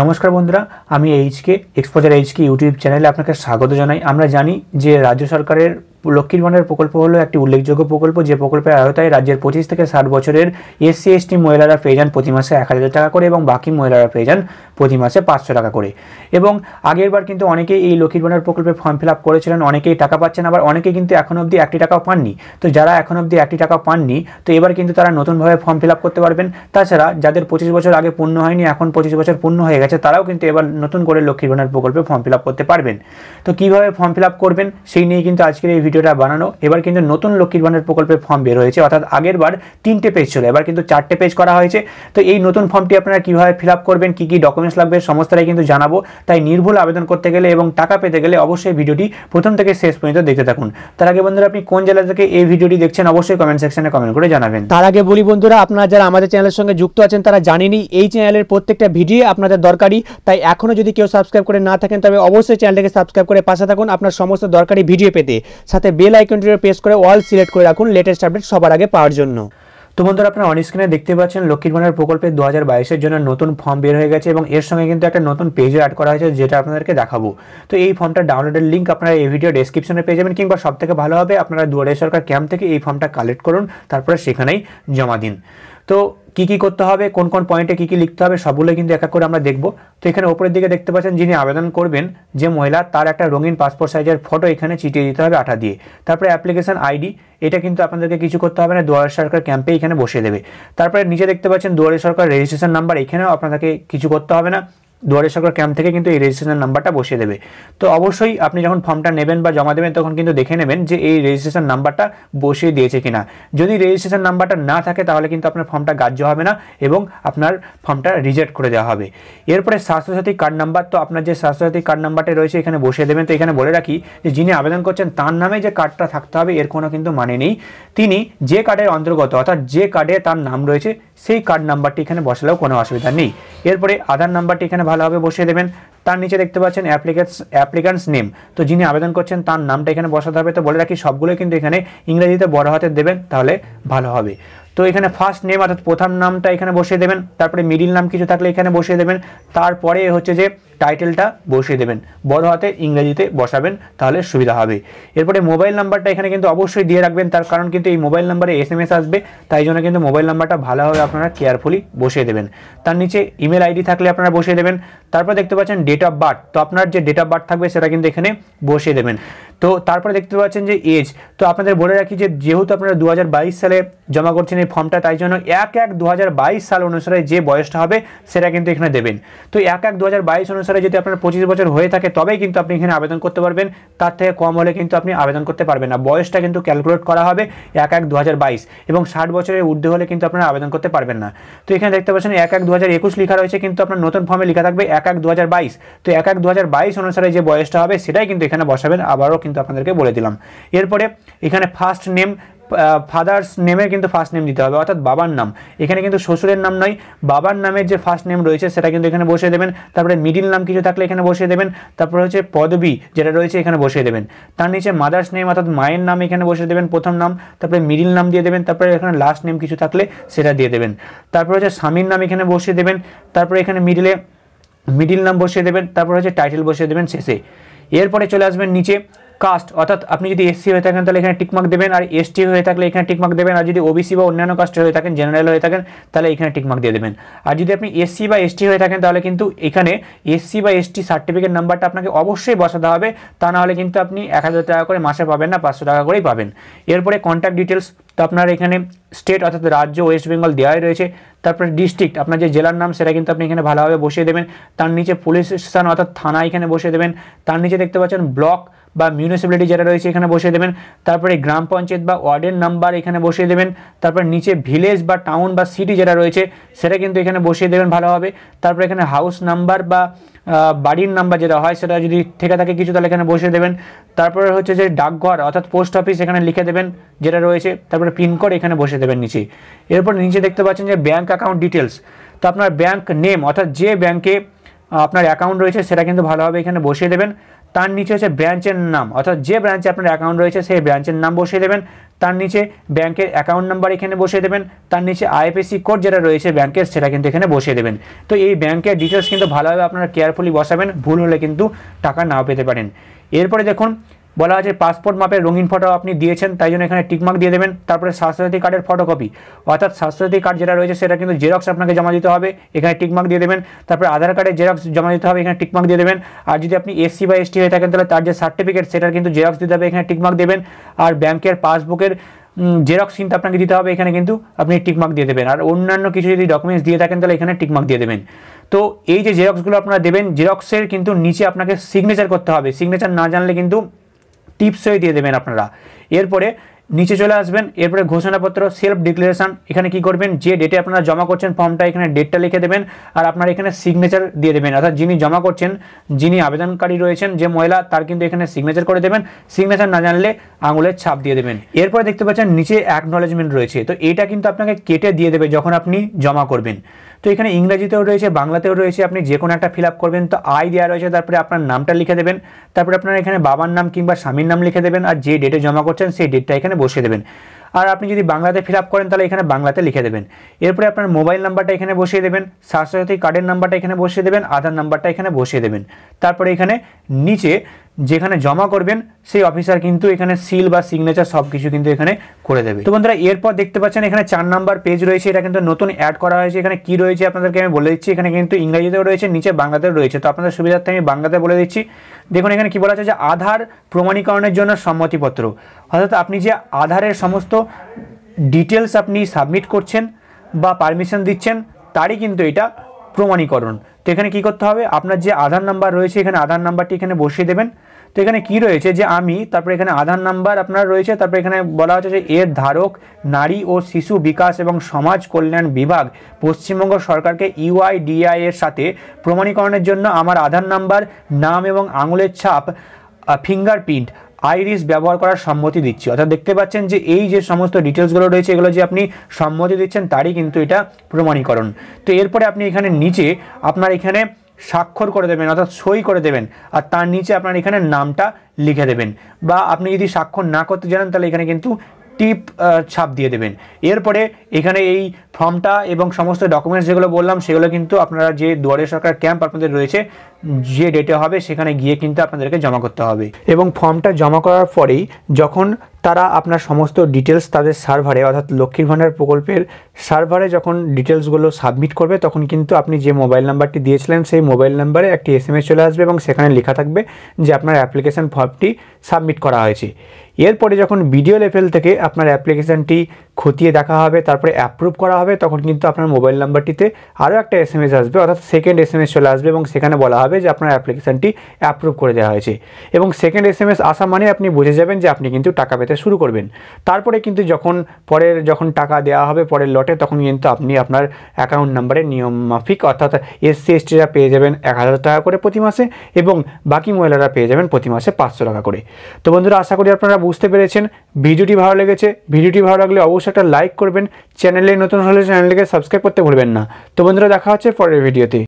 নমস্কার বন্ধুরা আমি এইচকে এক্সপোজার এইচকে ইউটিউব চ্যানেলে আপনাকে স্বাগত জানাই আমরা জানি যে রাজ্য সরকারের লক্ষ্মীর ভাণ্ডার প্রকল্প হলো একটি উল্লেখযোগ্য প্রকল্প যে প্রকল্পের আয়তায় রাজ্যের পঁচিশ থেকে ষাট বছরের এসসি এসটি মহিলারা পেয়ে যান প্রতি মাসে এক হাজার টাকা করে এবং বাকি মহিলারা পেয়ে যান প্রতি মাসে পাঁচশো টাকা করে এবং আগের বার কিন্তু অনেকেই এই লক্ষ্মীর ভাণ্ডার প্রকল্পে ফর্ম ফিল আপ করেছিলেন অনেকেই টাকা পাচ্ছেন আবার অনেকেই কিন্তু এখন অবধি একটি টাকাও পাননি তো যারা এখন অবধি একটি টাকা পাননি তো এবার কিন্তু তারা নতুনভাবে ফর্ম ফিল আপ করতে পারবেন তাছাড়া যাদের পঁচিশ বছর আগে পূর্ণ হয়নি এখন পঁচিশ বছর পূর্ণ হয়ে গেছে তারাও কিন্তু এবার নতুন করে লক্ষ্মীর ভাণ্ডার প্রকল্পে ফর্ম ফিল আপ করতে পারবেন তো কীভাবে ফর্ম ফিল আপ করবেন সেই নিয়ে কিন্তু আজকের এই ভিডিওটা বানানো এবার কিন্তু নতুন লক্ষ্মীর ভাণ্ডার প্রকল্পের ফর্ম বের হয়েছে অর্থাৎ আগের বার তিনটে পেজ ছিল এবার কিন্তু চারটে পেজ করা হয়েছে তো এই নতুন ফর্মটি আপনারা কীভাবে ফিল আপ করবেন কী কী ডকুমেন্ট ডকুমেন্টস লাগবে সমস্তটাই কিন্তু জানাবো তাই নির্ভুল আবেদন করতে গেলে এবং টাকা পেতে গেলে অবশ্যই ভিডিওটি প্রথম থেকে শেষ পর্যন্ত দেখতে থাকুন তার আগে বন্ধুরা আপনি কোন জেলা থেকে এই ভিডিওটি দেখছেন অবশ্যই কমেন্ট সেকশনে কমেন্ট করে জানাবেন তার আগে বলি বন্ধুরা আপনারা যারা আমাদের চ্যানেলের সঙ্গে যুক্ত আছেন তারা জানেনি এই চ্যানেলের প্রত্যেকটা ভিডিও আপনাদের দরকারি তাই এখনও যদি কেউ সাবস্ক্রাইব করে না থাকেন তবে অবশ্যই চ্যানেলটাকে সাবস্ক্রাইব করে পাশে থাকুন আপনার সমস্ত দরকারি ভিডিও পেতে সাথে বেল আইকনটিও প্রেস করে অল সিলেক্ট করে রাখুন লেটেস্ট আপডেট সবার আগে পাওয়ার জন্য তো বন্ধুরা আপনারা স্ক্রিনে দেখতে পাচ্ছেন লক্ষ্মীর প্রকল্পে দু হাজার জন্য নতুন ফর্ম বের হয়ে গেছে এবং এর সঙ্গে কিন্তু একটা নতুন পেজও অ্যাড করা হয়েছে যেটা আপনাদেরকে দেখাবো তো এই ফর্মটা ডাউনলোডের লিঙ্ক আপনারা এই ভিডিও ডেসক্রিপশনে পেয়ে যাবেন কিংবা সব থেকে ভালো হবে আপনারা দুয়ারে সরকার ক্যাম্প থেকে এই ফর্মটা কালেক্ট করুন তারপরে সেখানেই জমা দিন তো কি কি করতে হবে কোন কোন পয়েন্টে কি কি লিখতে হবে সবগুলো কিন্তু এক এক করে আমরা দেখব তো এখানে ওপরের দিকে দেখতে পাচ্ছেন যিনি আবেদন করবেন যে মহিলা তার একটা রঙিন পাসপোর্ট সাইজের ফটো এখানে চিটিয়ে দিতে হবে আঠা দিয়ে তারপরে অ্যাপ্লিকেশন আইডি এটা কিন্তু আপনাদেরকে কিছু করতে হবে না দুয়ারে সরকার ক্যাম্পে এখানে বসে দেবে তারপরে নিচে দেখতে পাচ্ছেন দুয়ারে সরকার রেজিস্ট্রেশন নাম্বার এখানেও আপনাদেরকে কিছু করতে হবে না দুয়ারে সরকার ক্যাম্প থেকে কিন্তু এই রেজিস্ট্রেশন নাম্বারটা বসিয়ে দেবে তো অবশ্যই আপনি যখন ফর্মটা নেবেন বা জমা দেবেন তখন কিন্তু দেখে নেবেন যে এই রেজিস্ট্রেশন নাম্বারটা বসিয়ে দিয়েছে কিনা যদি রেজিস্ট্রেশন নাম্বারটা না থাকে তাহলে কিন্তু আপনার ফর্মটা গ্রাহ্য হবে না এবং আপনার ফর্মটা রিজেক্ট করে দেওয়া হবে এরপরে স্বাস্থ্যসাথী কার্ড নাম্বার তো আপনার যে স্বাস্থ্যসাথী কার্ড নাম্বারটা রয়েছে এখানে বসিয়ে দেবেন তো এখানে বলে রাখি যে যিনি আবেদন করছেন তার নামে যে কার্ডটা থাকতে হবে এর কোনো কিন্তু মানে নেই তিনি যে কার্ডের অন্তর্গত অর্থাৎ যে কার্ডে তার নাম রয়েছে সেই কার্ড নাম্বারটি এখানে বসালেও কোনো অসুবিধা নেই এরপরে আধার নাম্বারটি এখানে ভালোভাবে বসিয়ে দেবেন তার নিচে দেখতে পাচ্ছেন অ্যাপ্লিকেটস অ্যাপ্লিকান্স নেম তো যিনি আবেদন করছেন তার নামটা এখানে বসাতে হবে তো বলে রাখি সবগুলোই কিন্তু এখানে ইংরেজিতে বড় হাতে দেবেন তাহলে ভালো হবে তো এখানে ফার্স্ট নেম অর্থাৎ প্রথম নামটা এখানে বসিয়ে দেবেন তারপরে মিডিল নাম কিছু থাকলে এখানে বসিয়ে দেবেন তারপরে হচ্ছে যে টাইটেলটা বসিয়ে দেবেন বড় হাতে ইংরেজিতে বসাবেন তাহলে সুবিধা হবে এরপরে মোবাইল নাম্বারটা এখানে কিন্তু অবশ্যই দিয়ে রাখবেন তার কারণ কিন্তু এই মোবাইল নাম্বারে এস এম এস আসবে তাই জন্য কিন্তু মোবাইল নাম্বারটা ভালোভাবে আপনারা কেয়ারফুলি বসিয়ে দেবেন তার নিচে ইমেল আইডি থাকলে আপনারা বসিয়ে দেবেন তারপর দেখতে পাচ্ছেন ডেট অফ বার্থ তো আপনার যে ডেট অফ বার্থ থাকবে সেটা কিন্তু এখানে বসিয়ে দেবেন তো তারপরে দেখতে পাচ্ছেন যে এজ তো আপনাদের বলে রাখি যে যেহেতু আপনারা দু সালে জমা করছেন এই ফর্মটা তাই জন্য এক এক দু সাল অনুসারে যে বয়সটা হবে সেটা কিন্তু এখানে দেবেন তো এক এক দু অনুসারে অনুসারে যদি আপনার পঁচিশ বছর হয়ে থাকে তবেই কিন্তু আপনি এখানে আবেদন করতে পারবেন তার থেকে কম হলে কিন্তু আপনি আবেদন করতে পারবেন না বয়সটা কিন্তু ক্যালকুলেট করা হবে এক এক দু এবং ষাট বছরের ঊর্ধ্বে হলে কিন্তু আপনারা আবেদন করতে পারবেন না তো এখানে দেখতে পাচ্ছেন এক এক দু লেখা রয়েছে কিন্তু আপনার নতুন ফর্মে লেখা থাকবে এক এক দু তো এক এক দু অনুসারে যে বয়সটা হবে সেটাই কিন্তু এখানে বসাবেন আবারও কিন্তু আপনাদেরকে বলে দিলাম এরপরে এখানে ফার্স্ট নেম ফাদার্স নেমের কিন্তু ফার্স্ট নেম দিতে হবে অর্থাৎ বাবার নাম এখানে কিন্তু শ্বশুরের নাম নয় বাবার নামের যে ফার্স্ট নেম রয়েছে সেটা কিন্তু এখানে বসিয়ে দেবেন তারপরে মিডিল নাম কিছু থাকলে এখানে বসিয়ে দেবেন তারপরে হচ্ছে পদবী যেটা রয়েছে এখানে বসিয়ে দেবেন তার নিচে মাদার্স নেম অর্থাৎ মায়ের নাম এখানে বসিয়ে দেবেন প্রথম নাম তারপরে মিডিল নাম দিয়ে দেবেন তারপরে এখানে লাস্ট নেম কিছু থাকলে সেটা দিয়ে দেবেন তারপরে হচ্ছে স্বামীর নাম এখানে বসিয়ে দেবেন তারপরে এখানে মিডিলে মিডিল নাম বসিয়ে দেবেন তারপরে হচ্ছে টাইটেল বসিয়ে দেবেন শেষে এরপরে চলে আসবেন নিচে কাস্ট অর্থাৎ আপনি যদি এসসি হয়ে থাকেন তাহলে এখানে টিকমার্ক দেবেন আর এসটি হয়ে থাকলে এখানে টিকমার্ক দেবেন আর যদি ওবিসি বা অন্যান্য কাস্টের হয়ে থাকেন জেনারেল হয়ে থাকেন তাহলে এখানে টিকমার্ক দিয়ে দেবেন আর যদি আপনি এসসি বা এসটি হয়ে থাকেন তাহলে কিন্তু এখানে এসসি বা এসটি সার্টিফিকেট নাম্বারটা আপনাকে অবশ্যই বসাতে হবে তা নাহলে কিন্তু আপনি এক টাকা করে মাসে পাবেন না পাঁচশো টাকা করেই পাবেন এরপরে কন্ট্যাক্ট ডিটেলস তো আপনার এখানে স্টেট অর্থাৎ রাজ্য ওয়েস্ট বেঙ্গল দেওয়াই রয়েছে তারপরে ডিস্ট্রিক্ট আপনার যে জেলার নাম সেটা কিন্তু আপনি এখানে ভালোভাবে বসিয়ে দেবেন তার নিচে পুলিশ স্টেশন অর্থাৎ থানা এখানে বসিয়ে দেবেন তার নিচে দেখতে পাচ্ছেন ব্লক বা মিউনিসিপ্যালিটি যেটা রয়েছে এখানে বসিয়ে দেবেন তারপরে গ্রাম পঞ্চায়েত বা ওয়ার্ডের নাম্বার এখানে বসিয়ে দেবেন তারপর নিচে ভিলেজ বা টাউন বা সিটি যেটা রয়েছে সেটা কিন্তু এখানে বসিয়ে দেবেন ভালোভাবে তারপর এখানে হাউস নাম্বার বা বাড়ির নাম্বার যেটা হয় সেটা যদি থেকে থাকে কিছু তাহলে এখানে বসিয়ে দেবেন তারপরে হচ্ছে যে ডাকঘর অর্থাৎ পোস্ট অফিস এখানে লিখে দেবেন যেটা রয়েছে তারপরে পিনকোড এখানে বসিয়ে দেবেন নিচে এরপর নিচে দেখতে পাচ্ছেন যে ব্যাঙ্ক অ্যাকাউন্ট ডিটেলস তো আপনার ব্যাঙ্ক নেম অর্থাৎ যে ব্যাঙ্কে আপনার অ্যাকাউন্ট রয়েছে সেটা কিন্তু ভালোভাবে এখানে বসিয়ে দেবেন তার নিচে হচ্ছে ব্রাঞ্চের নাম অর্থাৎ যে ব্রাঞ্চে আপনার অ্যাকাউন্ট রয়েছে সেই ব্রাঞ্চের নাম বসিয়ে দেবেন তার নিচে ব্যাংকের অ্যাকাউন্ট নাম্বার এখানে বসিয়ে দেবেন তার নিচে আইএফএসি কোড যেটা রয়েছে ব্যাংকের সেটা কিন্তু এখানে বসিয়ে দেবেন তো এই ব্যাংকের ডিটেলস কিন্তু ভালোভাবে আপনারা কেয়ারফুলি বসাবেন ভুল হলে কিন্তু টাকা নাও পেতে পারেন এরপরে দেখুন বলা আছে পাসপোর্ট মাপের রঙিন ফটো আপনি দিয়েছেন তাই জন্য এখানে টিকমার্ক দিয়ে দেবেন তারপরে স্বাস্থ্যসাথী কার্ডের ফটোকপি অর্থাৎ স্বাস্থ্যসাথী কার্ড যেটা রয়েছে সেটা কিন্তু জেরক্স আপনাকে জমা দিতে হবে এখানে টিকমার্ক দিয়ে দেবেন তারপরে আধার কার্ডের জেরক্স জমা দিতে হবে এখানে টিকমার্ক দিয়ে দেবেন আর যদি আপনি এসসি বা এসটি হয়ে থাকেন তাহলে তার যে সার্টিফিকেট সেটার কিন্তু জেরক্স দিতে হবে এখানে টিকমার্ক দেবেন আর ব্যাংকের পাসবুকের জেরক্স কিন্তু আপনাকে দিতে হবে এখানে কিন্তু আপনি টিকমার্ক দিয়ে দেবেন আর অন্যান্য কিছু যদি ডকুমেন্টস দিয়ে থাকেন তাহলে এখানে টিকমার্ক দিয়ে দেবেন তো এই যে জেরক্সগুলো আপনারা দেবেন জেরক্সের কিন্তু নিচে আপনাকে সিগনেচার করতে হবে সিগনেচার না জানলে কিন্তু টিপসই দিয়ে দেবেন আপনারা এরপরে নিচে চলে আসবেন এরপরে ঘোষণাপত্র সেলফ ডিক্লারেশান এখানে কি করবেন যে ডেটে আপনারা জমা করছেন ফর্মটা এখানে ডেটটা লিখে দেবেন আর আপনার এখানে সিগনেচার দিয়ে দেবেন অর্থাৎ যিনি জমা করছেন যিনি আবেদনকারী রয়েছেন যে মহিলা তার কিন্তু এখানে সিগনেচার করে দেবেন সিগনেচার না জানলে আঙুলের ছাপ দিয়ে দেবেন এরপরে দেখতে পাচ্ছেন নিচে অ্যাকনলেজমেন্ট রয়েছে তো এটা কিন্তু আপনাকে কেটে দিয়ে দেবে যখন আপনি জমা করবেন তো এখানে ইংরাজিতেও রয়েছে বাংলাতেও রয়েছে আপনি যে কোনো একটা ফিল করবেন তো আই দেওয়া রয়েছে তারপরে আপনার নামটা লিখে দেবেন তারপরে আপনার এখানে বাবার নাম কিংবা স্বামীর নাম লিখে দেবেন আর যে ডেটে জমা করছেন সেই ডেটটা এখানে বসিয়ে দেবেন আর আপনি যদি বাংলাতে ফিল করেন তাহলে এখানে বাংলাতে লিখে দেবেন এরপরে আপনার মোবাইল নাম্বারটা এখানে বসিয়ে দেবেন স্বাস্থ্যসাথী কার্ডের নাম্বারটা এখানে বসিয়ে দেবেন আধার নাম্বারটা এখানে বসিয়ে দেবেন তারপরে এখানে নিচে যেখানে জমা করবেন সেই অফিসার কিন্তু এখানে সিল বা সিগনেচার সব কিছু কিন্তু এখানে করে দেবে তো বন্ধুরা এরপর দেখতে পাচ্ছেন এখানে চার নাম্বার পেজ রয়েছে এটা কিন্তু নতুন অ্যাড করা হয়েছে এখানে কি রয়েছে আপনাদেরকে আমি বলে দিচ্ছি এখানে কিন্তু ইংরাজিতেও রয়েছে নিচে বাংলাতেও রয়েছে তো আপনাদের সুবিধার্থে আমি বাংলাতে বলে দিচ্ছি দেখুন এখানে কি বলা আছে যে আধার প্রমাণীকরণের জন্য সম্মতিপত্র অর্থাৎ আপনি যে আধারের সমস্ত ডিটেলস আপনি সাবমিট করছেন বা পারমিশন দিচ্ছেন তারই কিন্তু এটা প্রমাণীকরণ তো এখানে কী করতে হবে আপনার যে আধার নাম্বার রয়েছে এখানে আধার নাম্বারটি এখানে বসিয়ে দেবেন তো এখানে কি রয়েছে যে আমি তারপরে এখানে আধার নাম্বার আপনার রয়েছে তারপরে এখানে বলা হচ্ছে যে এর ধারক নারী ও শিশু বিকাশ এবং সমাজ কল্যাণ বিভাগ পশ্চিমবঙ্গ সরকারকে ইউআইডিআই এর সাথে প্রমাণীকরণের জন্য আমার আধার নাম্বার নাম এবং আঙুলের ছাপ ফিঙ্গারপ্রিন্ট আইরিস ব্যবহার করার সম্মতি দিচ্ছি অর্থাৎ দেখতে পাচ্ছেন যে এই যে সমস্ত ডিটেলসগুলো রয়েছে এগুলো যে আপনি সম্মতি দিচ্ছেন তারই কিন্তু এটা প্রমাণীকরণ তো এরপরে আপনি এখানে নিচে আপনার এখানে স্বাক্ষর করে দেবেন অর্থাৎ সই করে দেবেন আর তার নিচে আপনার এখানে নামটা লিখে দেবেন বা আপনি যদি স্বাক্ষর না করতে জানেন তাহলে এখানে কিন্তু টিপ ছাপ দিয়ে দেবেন এরপরে এখানে এই ফর্মটা এবং সমস্ত ডকুমেন্টস যেগুলো বললাম সেগুলো কিন্তু আপনারা যে দুয়ারে সরকার ক্যাম্প আপনাদের রয়েছে যে ডেটে হবে সেখানে গিয়ে কিন্তু আপনাদেরকে জমা করতে হবে এবং ফর্মটা জমা করার পরেই যখন তারা আপনার সমস্ত ডিটেলস তাদের সার্ভারে অর্থাৎ লক্ষ্মীর ভাণ্ডার প্রকল্পের সার্ভারে যখন ডিটেলসগুলো সাবমিট করবে তখন কিন্তু আপনি যে মোবাইল নাম্বারটি দিয়েছিলেন সেই মোবাইল নাম্বারে একটি এস চলে আসবে এবং সেখানে লেখা থাকবে যে আপনার অ্যাপ্লিকেশান ফর্মটি সাবমিট করা হয়েছে এরপরে যখন বিডিও লেভেল থেকে আপনার অ্যাপ্লিকেশানটি খতিয়ে দেখা হবে তারপরে অ্যাপ্রুভ করা হবে হবে তখন কিন্তু আপনার মোবাইল নাম্বারটিতে আরও একটা এস আসবে অর্থাৎ সেকেন্ড এস চলে আসবে এবং সেখানে বলা হবে যে আপনার অ্যাপ্লিকেশানটি অ্যাপ্রুভ করে দেওয়া হয়েছে এবং সেকেন্ড এস এম এস আসা মানে আপনি বুঝে যাবেন যে আপনি কিন্তু টাকা পেতে শুরু করবেন তারপরে কিন্তু যখন পরের যখন টাকা দেওয়া হবে পরের লটে তখন কিন্তু আপনি আপনার অ্যাকাউন্ট নাম্বারে নিয়ম মাফিক অর্থাৎ এসসি এসটিরা পেয়ে যাবেন এক হাজার টাকা করে প্রতি মাসে এবং বাকি মহিলারা পেয়ে যাবেন প্রতি মাসে পাঁচশো টাকা করে তো বন্ধুরা আশা করি আপনারা বুঝতে পেরেছেন ভিডিওটি ভালো লেগেছে ভিডিওটি ভালো লাগলে অবশ্যই একটা লাইক করবেন চ্যানেলে নতুন হলে চ্যানেলটিকে সাবস্ক্রাইব করতে ভুলবেন না তো বন্ধুরা দেখা হচ্ছে পরের ভিডিওতে